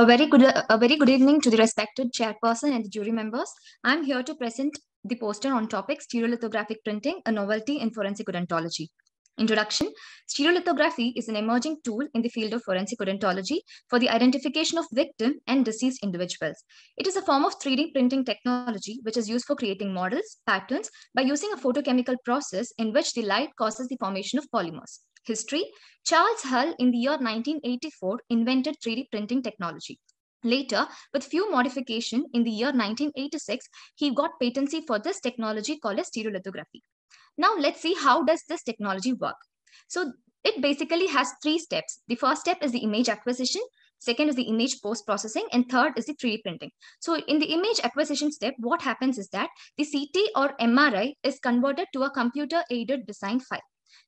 A very good, a very good evening to the respected chairperson and the jury members. I'm here to present the poster on topic stereolithographic printing, a novelty in forensic odontology. Introduction Stereolithography is an emerging tool in the field of forensic odontology for the identification of victim and deceased individuals. It is a form of 3D printing technology which is used for creating models, patterns by using a photochemical process in which the light causes the formation of polymers. History Charles Hull in the year 1984 invented 3D printing technology. Later, with few modification in the year 1986, he got patency for this technology called as stereolithography. Now let's see how does this technology work. So it basically has three steps. The first step is the image acquisition, second is the image post-processing, and third is the 3D printing. So in the image acquisition step, what happens is that the CT or MRI is converted to a computer-aided design file.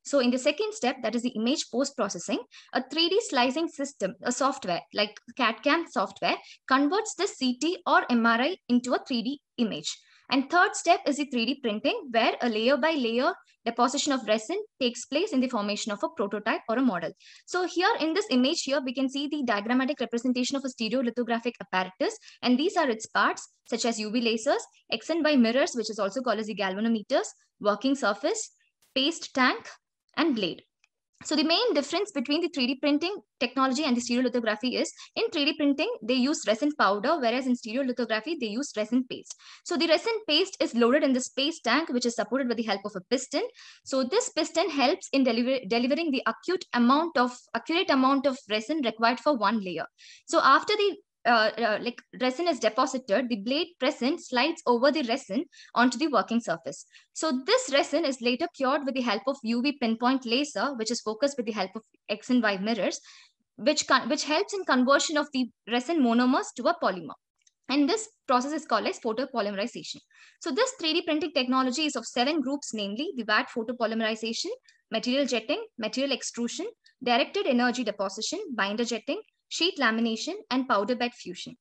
So in the second step, that is the image post-processing, a 3D slicing system, a software like CAD-CAM software converts the CT or MRI into a 3D image. And third step is the 3D printing where a layer by layer deposition of resin takes place in the formation of a prototype or a model. So here in this image here, we can see the diagrammatic representation of a stereolithographic apparatus. And these are its parts such as UV lasers, X and Y mirrors, which is also called as the galvanometers, working surface, paste tank, and blade. So the main difference between the 3D printing technology and the stereolithography is in 3D printing, they use resin powder, whereas in stereolithography, they use resin paste. So the resin paste is loaded in the space tank, which is supported with the help of a piston. So this piston helps in deliver delivering the acute amount of accurate amount of resin required for one layer. So after the uh, uh, like resin is deposited, the blade present slides over the resin onto the working surface. So this resin is later cured with the help of UV pinpoint laser, which is focused with the help of X and Y mirrors, which, which helps in conversion of the resin monomers to a polymer. And this process is called as photopolymerization. So this 3D printing technology is of seven groups, namely the VAT photopolymerization, material jetting, material extrusion, directed energy deposition, binder jetting, sheet lamination, and powder bed fusion.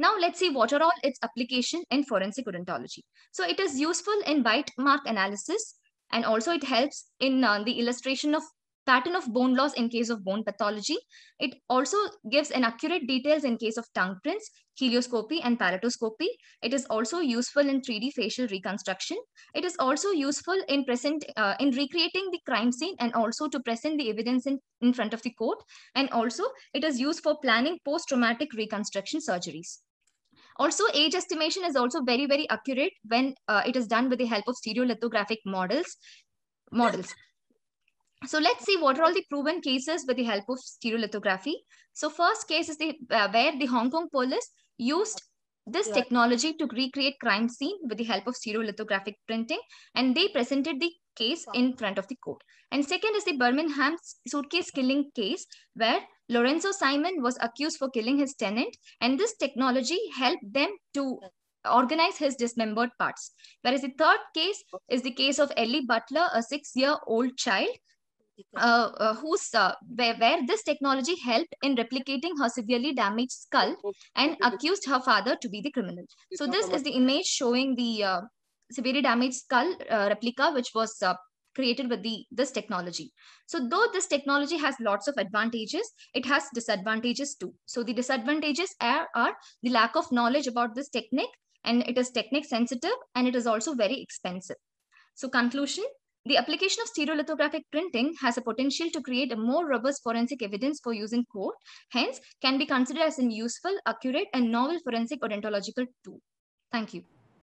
Now let's see what are all its application in forensic odontology. So it is useful in bite mark analysis and also it helps in uh, the illustration of pattern of bone loss in case of bone pathology. It also gives an accurate details in case of tongue prints, helioscopy and palatoscopy. It is also useful in 3D facial reconstruction. It is also useful in present uh, in recreating the crime scene and also to present the evidence in, in front of the court. And also it is used for planning post-traumatic reconstruction surgeries. Also, age estimation is also very, very accurate when uh, it is done with the help of stereolithographic models. models. So let's see what are all the proven cases with the help of stereolithography. So first case is the uh, where the Hong Kong police used this yeah. technology to recreate crime scene with the help of stereolithographic printing and they presented the case in front of the court. And second is the Birmingham suitcase killing case where Lorenzo Simon was accused for killing his tenant and this technology helped them to organize his dismembered parts. Whereas the third case is the case of Ellie Butler, a six-year-old child uh, uh, uh, where, where this technology helped in replicating her severely damaged skull and accused her father to be the criminal. So this is the image showing the uh, severely damaged skull uh, replica, which was created with the this technology. So though this technology has lots of advantages, it has disadvantages too. So the disadvantages are, are the lack of knowledge about this technique, and it is technique sensitive, and it is also very expensive. So conclusion, the application of stereolithographic printing has a potential to create a more robust forensic evidence for use in court, hence can be considered as a useful, accurate, and novel forensic odontological tool. Thank you.